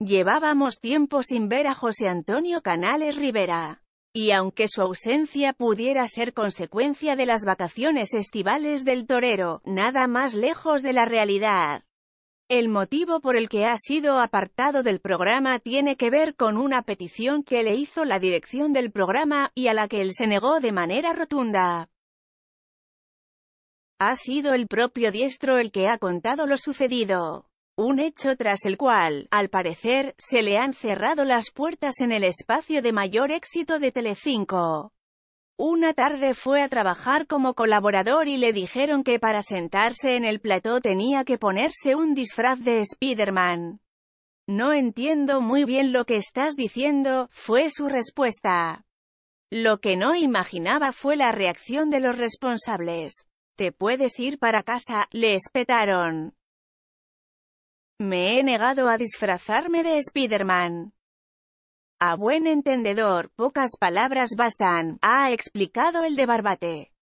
Llevábamos tiempo sin ver a José Antonio Canales Rivera. Y aunque su ausencia pudiera ser consecuencia de las vacaciones estivales del torero, nada más lejos de la realidad. El motivo por el que ha sido apartado del programa tiene que ver con una petición que le hizo la dirección del programa, y a la que él se negó de manera rotunda. Ha sido el propio diestro el que ha contado lo sucedido un hecho tras el cual, al parecer, se le han cerrado las puertas en el espacio de mayor éxito de Telecinco. Una tarde fue a trabajar como colaborador y le dijeron que para sentarse en el plató tenía que ponerse un disfraz de Spider-Man. No entiendo muy bien lo que estás diciendo, fue su respuesta. Lo que no imaginaba fue la reacción de los responsables. Te puedes ir para casa, le espetaron. Me he negado a disfrazarme de Spider-Man. A buen entendedor, pocas palabras bastan, ha explicado el de Barbate.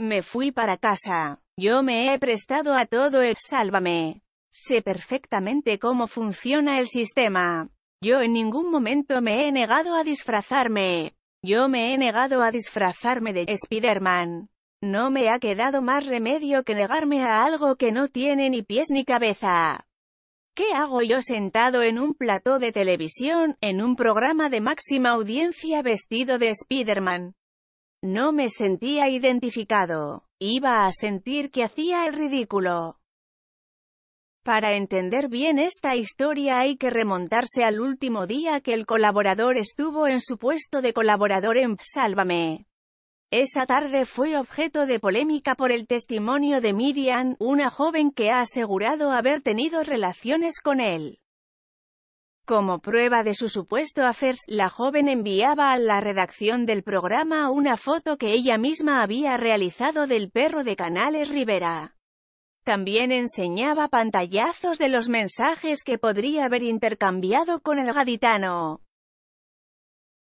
Me fui para casa. Yo me he prestado a todo el sálvame. Sé perfectamente cómo funciona el sistema. Yo en ningún momento me he negado a disfrazarme. Yo me he negado a disfrazarme de Spider-Man. No me ha quedado más remedio que negarme a algo que no tiene ni pies ni cabeza. ¿Qué hago yo sentado en un plató de televisión, en un programa de máxima audiencia vestido de Spiderman? No me sentía identificado. Iba a sentir que hacía el ridículo. Para entender bien esta historia hay que remontarse al último día que el colaborador estuvo en su puesto de colaborador en Sálvame. Esa tarde fue objeto de polémica por el testimonio de Miriam, una joven que ha asegurado haber tenido relaciones con él. Como prueba de su supuesto affairs, la joven enviaba a la redacción del programa una foto que ella misma había realizado del perro de Canales Rivera. También enseñaba pantallazos de los mensajes que podría haber intercambiado con el gaditano.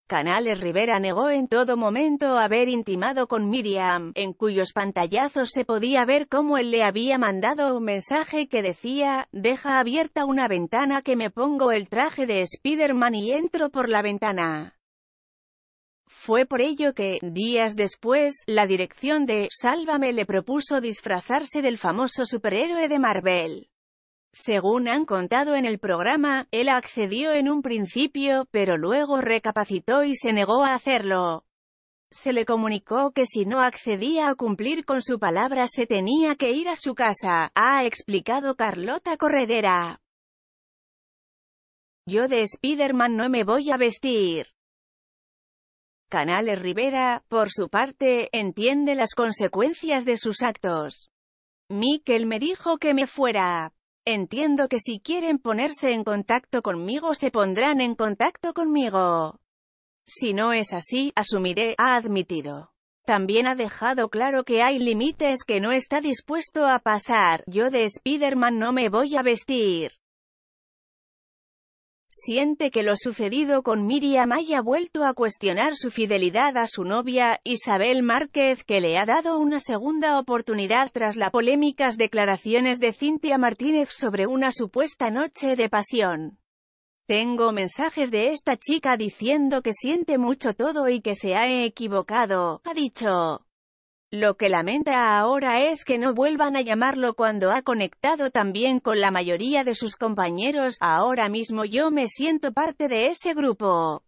Canales Rivera negó en todo momento haber intimado con Miriam, en cuyos pantallazos se podía ver cómo él le había mandado un mensaje que decía, deja abierta una ventana que me pongo el traje de Spider-Man y entro por la ventana. Fue por ello que, días después, la dirección de Sálvame le propuso disfrazarse del famoso superhéroe de Marvel. Según han contado en el programa, él accedió en un principio, pero luego recapacitó y se negó a hacerlo. Se le comunicó que si no accedía a cumplir con su palabra se tenía que ir a su casa, ha explicado Carlota Corredera. Yo de Spider-Man no me voy a vestir. Canales Rivera, por su parte, entiende las consecuencias de sus actos. Miquel me dijo que me fuera, Entiendo que si quieren ponerse en contacto conmigo se pondrán en contacto conmigo. Si no es así, asumiré, ha admitido. También ha dejado claro que hay límites que no está dispuesto a pasar, yo de Spider-Man no me voy a vestir siente que lo sucedido con Miriam haya vuelto a cuestionar su fidelidad a su novia, Isabel Márquez, que le ha dado una segunda oportunidad tras las polémicas declaraciones de Cintia Martínez sobre una supuesta noche de pasión. Tengo mensajes de esta chica diciendo que siente mucho todo y que se ha equivocado, ha dicho. Lo que lamenta ahora es que no vuelvan a llamarlo cuando ha conectado también con la mayoría de sus compañeros, ahora mismo yo me siento parte de ese grupo.